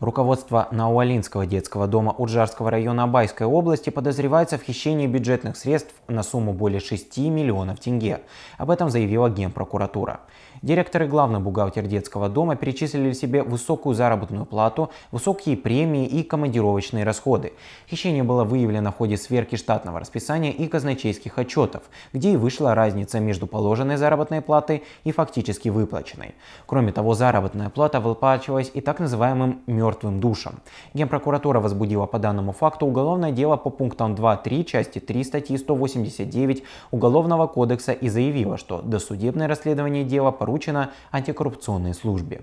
Руководство Науалинского детского дома Уджарского района Абайской области подозревается в хищении бюджетных средств на сумму более 6 миллионов тенге. Об этом заявила Генпрокуратура. Директор и главный бухгалтер детского дома перечислили себе высокую заработную плату, высокие премии и командировочные расходы. Хищение было выявлено в ходе сверки штатного расписания и казначейских отчетов, где и вышла разница между положенной заработной платой и фактически выплаченной. Кроме того, заработная плата выплачивалась и так называемым мертвым мертвым душам. Генпрокуратура возбудила по данному факту уголовное дело по пунктам 2.3 части 3 статьи 189 Уголовного кодекса и заявила, что досудебное расследование дела поручено антикоррупционной службе.